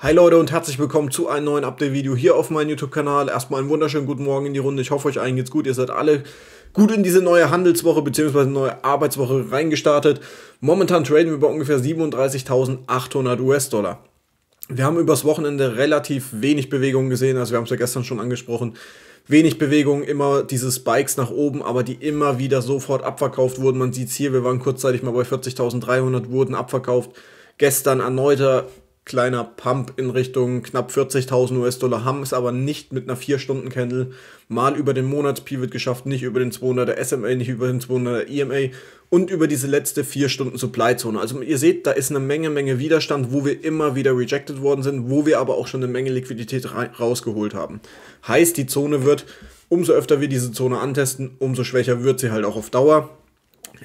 Hi Leute und herzlich willkommen zu einem neuen Update-Video hier auf meinem YouTube-Kanal. Erstmal einen wunderschönen guten Morgen in die Runde. Ich hoffe, euch allen geht's gut. Ihr seid alle gut in diese neue Handelswoche bzw. neue Arbeitswoche reingestartet. Momentan traden wir bei ungefähr 37.800 US-Dollar. Wir haben übers Wochenende relativ wenig Bewegung gesehen, also wir haben es ja gestern schon angesprochen. Wenig Bewegung, immer diese Spikes nach oben, aber die immer wieder sofort abverkauft wurden. Man sieht es hier, wir waren kurzzeitig mal bei 40.300, wurden abverkauft. Gestern erneuter kleiner Pump in Richtung knapp 40.000 US-Dollar haben, es aber nicht mit einer 4-Stunden-Candle, mal über den Monats-Pivot geschafft, nicht über den 200er SMA, nicht über den 200er EMA und über diese letzte 4-Stunden-Supply-Zone. Also ihr seht, da ist eine Menge, Menge Widerstand, wo wir immer wieder rejected worden sind, wo wir aber auch schon eine Menge Liquidität rausgeholt haben. Heißt, die Zone wird, umso öfter wir diese Zone antesten, umso schwächer wird sie halt auch auf Dauer.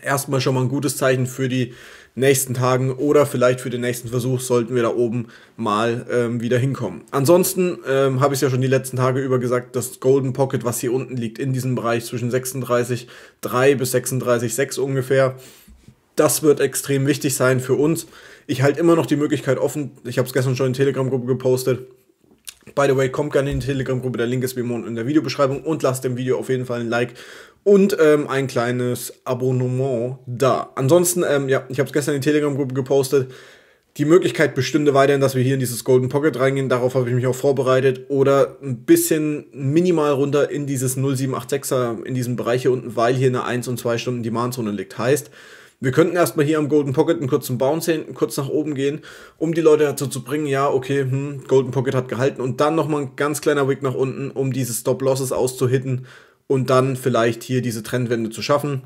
Erstmal schon mal ein gutes Zeichen für die nächsten Tagen oder vielleicht für den nächsten Versuch sollten wir da oben mal ähm, wieder hinkommen. Ansonsten ähm, habe ich es ja schon die letzten Tage über gesagt, das Golden Pocket, was hier unten liegt, in diesem Bereich zwischen 36,3 bis 36,6 ungefähr, das wird extrem wichtig sein für uns. Ich halte immer noch die Möglichkeit offen, ich habe es gestern schon in Telegram-Gruppe gepostet, By the way, kommt gerne in die Telegram-Gruppe, der Link ist wie immer unten in der Videobeschreibung und lasst dem Video auf jeden Fall ein Like und ähm, ein kleines Abonnement da. Ansonsten, ähm, ja, ich habe es gestern in die Telegram-Gruppe gepostet. Die Möglichkeit bestünde weiterhin, dass wir hier in dieses Golden Pocket reingehen. Darauf habe ich mich auch vorbereitet. Oder ein bisschen minimal runter in dieses 0786er, in diesem Bereich hier unten, weil hier eine 1 und 2 Stunden Demandzone liegt. Heißt, wir könnten erstmal hier am Golden Pocket einen kurzen Bounce hinten, kurz nach oben gehen, um die Leute dazu zu bringen, ja, okay, hm, Golden Pocket hat gehalten und dann nochmal ein ganz kleiner Wick nach unten, um diese Stop-Losses auszuhitten und dann vielleicht hier diese Trendwende zu schaffen.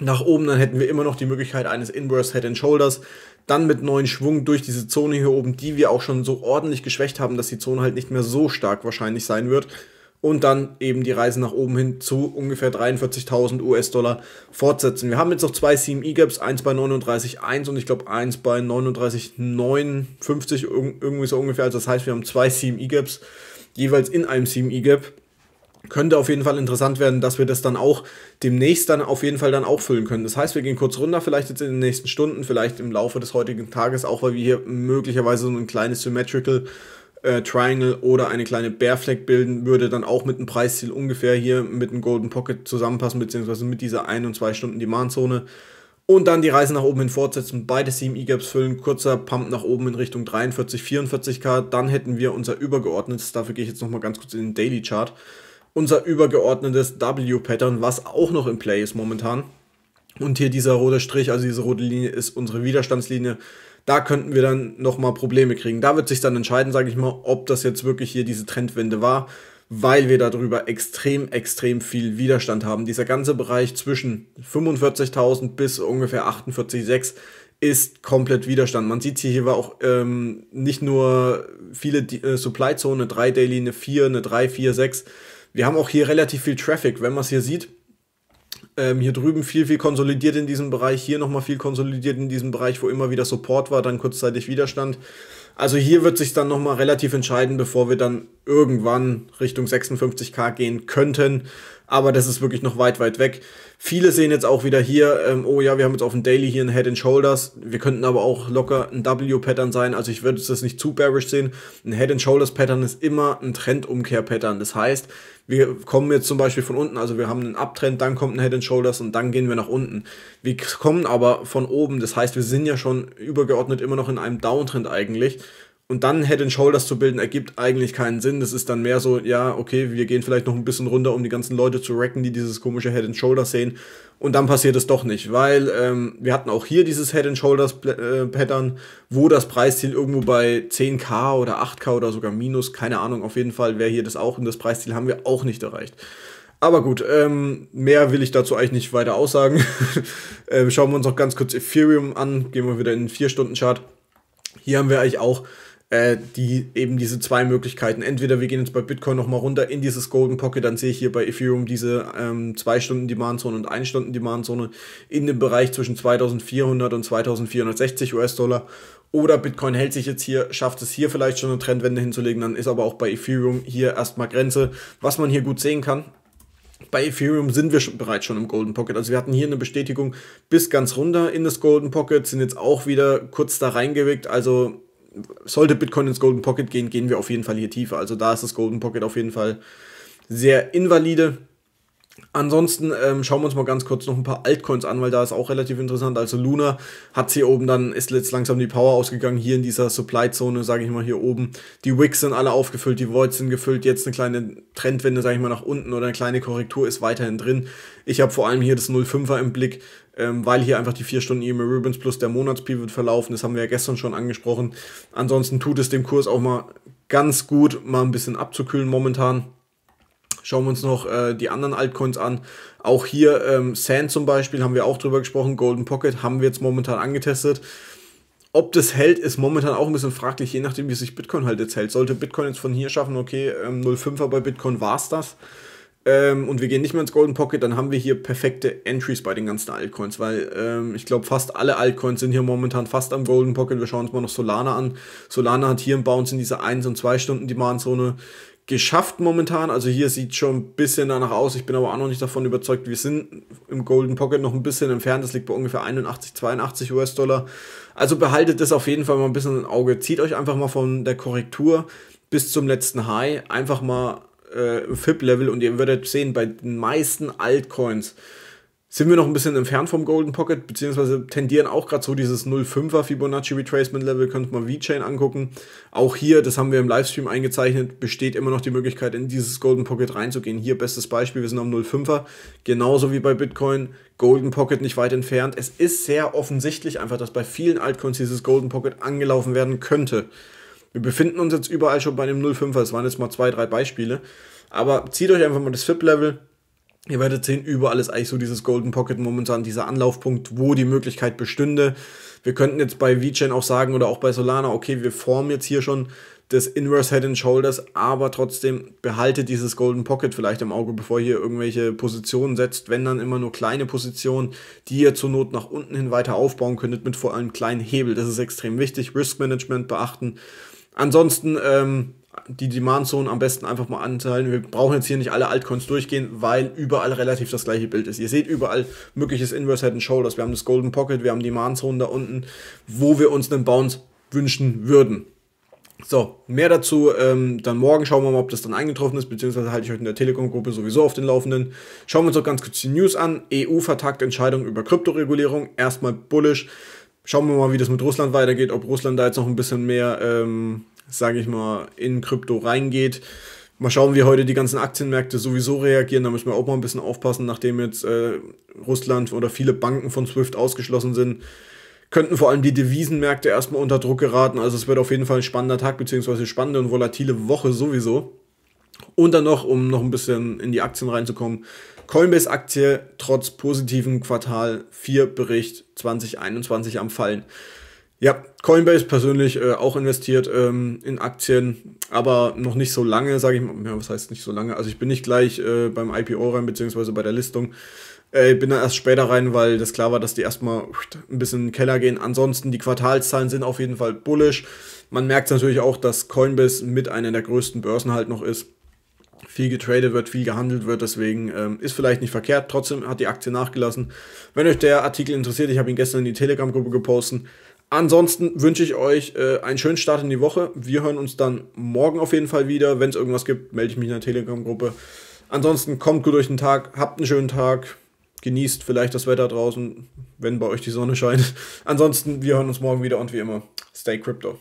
Nach oben, dann hätten wir immer noch die Möglichkeit eines Inverse Head and Shoulders, dann mit neuen Schwung durch diese Zone hier oben, die wir auch schon so ordentlich geschwächt haben, dass die Zone halt nicht mehr so stark wahrscheinlich sein wird und dann eben die Reise nach oben hin zu ungefähr 43.000 US-Dollar fortsetzen. Wir haben jetzt noch zwei CME Gaps, eins bei 39,1 und ich glaube eins bei 39,59 irgendwie so ungefähr. Also das heißt, wir haben zwei CME Gaps jeweils in einem CME Gap. Könnte auf jeden Fall interessant werden, dass wir das dann auch demnächst dann auf jeden Fall dann auch füllen können. Das heißt, wir gehen kurz runter, vielleicht jetzt in den nächsten Stunden, vielleicht im Laufe des heutigen Tages, auch weil wir hier möglicherweise so ein kleines Symmetrical äh, Triangle oder eine kleine Bear Flag bilden, würde dann auch mit dem Preisziel ungefähr hier mit dem Golden Pocket zusammenpassen, beziehungsweise mit dieser 1 und 2 Stunden Demand Zone. Und dann die Reise nach oben hin fortsetzen, beide 7 e gaps füllen, kurzer Pump nach oben in Richtung 43, 44k, dann hätten wir unser übergeordnetes, dafür gehe ich jetzt nochmal ganz kurz in den Daily Chart, unser übergeordnetes W-Pattern, was auch noch im Play ist momentan. Und hier dieser rote Strich, also diese rote Linie ist unsere Widerstandslinie da könnten wir dann nochmal Probleme kriegen. Da wird sich dann entscheiden, sage ich mal, ob das jetzt wirklich hier diese Trendwende war, weil wir darüber extrem, extrem viel Widerstand haben. Dieser ganze Bereich zwischen 45.000 bis ungefähr 48,6 ist komplett Widerstand. Man sieht hier, hier war auch ähm, nicht nur viele äh, Supply-Zone, eine 3 Daily, eine 4, eine 3, 4, 6. Wir haben auch hier relativ viel Traffic. Wenn man es hier sieht, ähm, hier drüben viel, viel konsolidiert in diesem Bereich, hier nochmal viel konsolidiert in diesem Bereich, wo immer wieder Support war, dann kurzzeitig Widerstand. Also hier wird sich dann nochmal relativ entscheiden, bevor wir dann irgendwann Richtung 56k gehen könnten. Aber das ist wirklich noch weit, weit weg. Viele sehen jetzt auch wieder hier, ähm, oh ja, wir haben jetzt auf dem Daily hier ein Head and Shoulders. Wir könnten aber auch locker ein W-Pattern sein. Also ich würde das nicht zu bearish sehen. Ein Head and Shoulders Pattern ist immer ein Trendumkehr-Pattern. Das heißt, wir kommen jetzt zum Beispiel von unten, also wir haben einen Abtrend, dann kommt ein Head and Shoulders und dann gehen wir nach unten. Wir kommen aber von oben, das heißt, wir sind ja schon übergeordnet immer noch in einem Downtrend eigentlich. Und dann Head and Shoulders zu bilden, ergibt eigentlich keinen Sinn. Das ist dann mehr so, ja, okay, wir gehen vielleicht noch ein bisschen runter, um die ganzen Leute zu wrecken, die dieses komische Head and Shoulders sehen. Und dann passiert es doch nicht, weil ähm, wir hatten auch hier dieses Head and Shoulders äh, Pattern, wo das Preisziel irgendwo bei 10k oder 8k oder sogar minus, keine Ahnung, auf jeden Fall wäre hier das auch und das Preisziel haben wir auch nicht erreicht. Aber gut, ähm, mehr will ich dazu eigentlich nicht weiter aussagen. ähm, schauen wir uns noch ganz kurz Ethereum an, gehen wir wieder in den 4-Stunden-Chart. Hier haben wir eigentlich auch äh, die eben diese zwei Möglichkeiten. Entweder wir gehen jetzt bei Bitcoin nochmal runter in dieses Golden Pocket, dann sehe ich hier bei Ethereum diese 2-Stunden-Demand-Zone ähm, und 1-Stunden-Demand-Zone in dem Bereich zwischen 2400 und 2460 US-Dollar. Oder Bitcoin hält sich jetzt hier, schafft es hier vielleicht schon eine Trendwende hinzulegen, dann ist aber auch bei Ethereum hier erstmal Grenze. Was man hier gut sehen kann, bei Ethereum sind wir schon, bereits schon im Golden Pocket. Also wir hatten hier eine Bestätigung bis ganz runter in das Golden Pocket, sind jetzt auch wieder kurz da reingewickt. Also sollte Bitcoin ins Golden Pocket gehen, gehen wir auf jeden Fall hier tiefer. Also da ist das Golden Pocket auf jeden Fall sehr invalide. Ansonsten ähm, schauen wir uns mal ganz kurz noch ein paar Altcoins an, weil da ist auch relativ interessant. Also Luna hat hier oben dann, ist jetzt langsam die Power ausgegangen, hier in dieser Supply-Zone, sage ich mal, hier oben. Die Wicks sind alle aufgefüllt, die Voids sind gefüllt, jetzt eine kleine Trendwende, sage ich mal, nach unten oder eine kleine Korrektur ist weiterhin drin. Ich habe vor allem hier das 05er im Blick, ähm, weil hier einfach die 4 Stunden EMA Rubens plus der Monatspivot verlaufen, das haben wir ja gestern schon angesprochen. Ansonsten tut es dem Kurs auch mal ganz gut, mal ein bisschen abzukühlen momentan. Schauen wir uns noch äh, die anderen Altcoins an. Auch hier ähm, Sand zum Beispiel haben wir auch drüber gesprochen. Golden Pocket haben wir jetzt momentan angetestet. Ob das hält, ist momentan auch ein bisschen fraglich, je nachdem, wie sich Bitcoin halt jetzt hält. Sollte Bitcoin jetzt von hier schaffen, okay, ähm, 0,5er bei Bitcoin war es das. Ähm, und wir gehen nicht mehr ins Golden Pocket, dann haben wir hier perfekte Entries bei den ganzen Altcoins, weil ähm, ich glaube, fast alle Altcoins sind hier momentan fast am Golden Pocket. Wir schauen uns mal noch Solana an. Solana hat hier im Bounce in dieser 1- und 2-Stunden-Demand-Zone geschafft momentan. Also hier sieht schon ein bisschen danach aus. Ich bin aber auch noch nicht davon überzeugt. Wir sind im Golden Pocket noch ein bisschen entfernt. Das liegt bei ungefähr 81, 82 US-Dollar. Also behaltet das auf jeden Fall mal ein bisschen im Auge. Zieht euch einfach mal von der Korrektur bis zum letzten High einfach mal äh, FIP-Level und ihr werdet sehen, bei den meisten Altcoins sind wir noch ein bisschen entfernt vom Golden Pocket, beziehungsweise tendieren auch gerade so dieses 0,5er Fibonacci Retracement Level, könnt mal VeChain angucken. Auch hier, das haben wir im Livestream eingezeichnet, besteht immer noch die Möglichkeit, in dieses Golden Pocket reinzugehen. Hier bestes Beispiel, wir sind am 0,5er, genauso wie bei Bitcoin, Golden Pocket nicht weit entfernt. Es ist sehr offensichtlich einfach, dass bei vielen Altcoins dieses Golden Pocket angelaufen werden könnte. Wir befinden uns jetzt überall schon bei einem 0,5er, es waren jetzt mal zwei, drei Beispiele. Aber zieht euch einfach mal das FIP-Level, Ihr werdet sehen, überall ist eigentlich so dieses Golden Pocket momentan dieser Anlaufpunkt, wo die Möglichkeit bestünde. Wir könnten jetzt bei VeChain auch sagen oder auch bei Solana, okay, wir formen jetzt hier schon das Inverse Head and Shoulders, aber trotzdem behaltet dieses Golden Pocket vielleicht im Auge, bevor ihr irgendwelche Positionen setzt, wenn dann immer nur kleine Positionen, die ihr zur Not nach unten hin weiter aufbauen könntet mit vor allem kleinen Hebel. Das ist extrem wichtig. Risk Management beachten. Ansonsten ähm, die Demand-Zone am besten einfach mal anteilen. Wir brauchen jetzt hier nicht alle Altcoins durchgehen, weil überall relativ das gleiche Bild ist. Ihr seht überall mögliches Inverse Head and Shoulders. Wir haben das Golden Pocket, wir haben Demand-Zone da unten, wo wir uns einen Bounce wünschen würden. So, mehr dazu ähm, dann morgen. Schauen wir mal, ob das dann eingetroffen ist, beziehungsweise halte ich euch in der Telekom-Gruppe sowieso auf den Laufenden. Schauen wir uns doch ganz kurz die News an. EU vertagt Entscheidung über Kryptoregulierung. Erstmal bullisch. Schauen wir mal, wie das mit Russland weitergeht, ob Russland da jetzt noch ein bisschen mehr... Ähm, sage ich mal, in Krypto reingeht. Mal schauen, wie heute die ganzen Aktienmärkte sowieso reagieren. Da müssen wir auch mal ein bisschen aufpassen, nachdem jetzt äh, Russland oder viele Banken von SWIFT ausgeschlossen sind. Könnten vor allem die Devisenmärkte erstmal unter Druck geraten. Also es wird auf jeden Fall ein spannender Tag beziehungsweise spannende und volatile Woche sowieso. Und dann noch, um noch ein bisschen in die Aktien reinzukommen, Coinbase-Aktie trotz positiven Quartal 4 Bericht 2021 am Fallen. Ja, Coinbase persönlich äh, auch investiert ähm, in Aktien, aber noch nicht so lange, sage ich mal. Ja, was heißt nicht so lange? Also ich bin nicht gleich äh, beim IPO rein, beziehungsweise bei der Listung. Äh, ich bin da erst später rein, weil das klar war, dass die erstmal ein bisschen in den Keller gehen. Ansonsten, die Quartalszahlen sind auf jeden Fall bullish. Man merkt natürlich auch, dass Coinbase mit einer der größten Börsen halt noch ist viel getradet wird, viel gehandelt wird, deswegen ähm, ist vielleicht nicht verkehrt. Trotzdem hat die Aktie nachgelassen. Wenn euch der Artikel interessiert, ich habe ihn gestern in die Telegram-Gruppe gepostet, Ansonsten wünsche ich euch äh, einen schönen Start in die Woche. Wir hören uns dann morgen auf jeden Fall wieder. Wenn es irgendwas gibt, melde ich mich in der Telegram-Gruppe. Ansonsten kommt gut durch den Tag, habt einen schönen Tag, genießt vielleicht das Wetter draußen, wenn bei euch die Sonne scheint. Ansonsten, wir hören uns morgen wieder und wie immer, stay crypto.